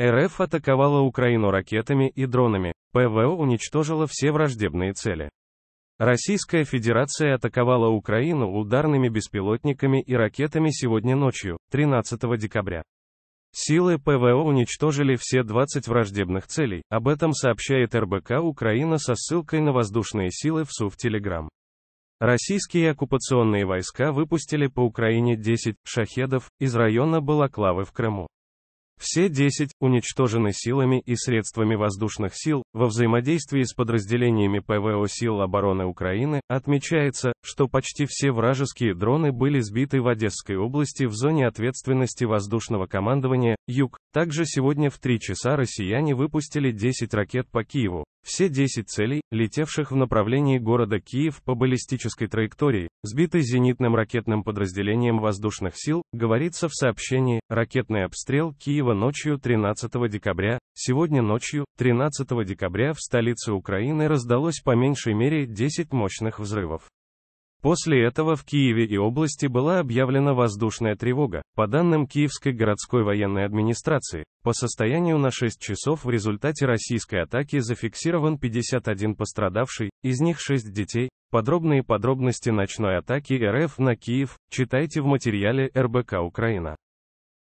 РФ атаковала Украину ракетами и дронами, ПВО уничтожила все враждебные цели. Российская Федерация атаковала Украину ударными беспилотниками и ракетами сегодня ночью, 13 декабря. Силы ПВО уничтожили все 20 враждебных целей, об этом сообщает РБК Украина со ссылкой на воздушные силы в СУВ Телеграм. Российские оккупационные войска выпустили по Украине 10 шахедов из района Балаклавы в Крыму. Все 10 уничтожены силами и средствами воздушных сил во взаимодействии с подразделениями ПВО сил обороны Украины. Отмечается, что почти все вражеские дроны были сбиты в Одесской области в зоне ответственности воздушного командования Юг. Также сегодня в 3 часа россияне выпустили 10 ракет по Киеву. Все 10 целей, летевших в направлении города Киев по баллистической траектории, сбиты зенитным ракетным подразделением воздушных сил, говорится в сообщении «Ракетный обстрел Киева ночью 13 декабря, сегодня ночью, 13 декабря, в столице Украины раздалось по меньшей мере 10 мощных взрывов. После этого в Киеве и области была объявлена воздушная тревога. По данным Киевской городской военной администрации, по состоянию на 6 часов в результате российской атаки зафиксирован 51 пострадавший, из них 6 детей. Подробные подробности ночной атаки РФ на Киев читайте в материале РБК Украина.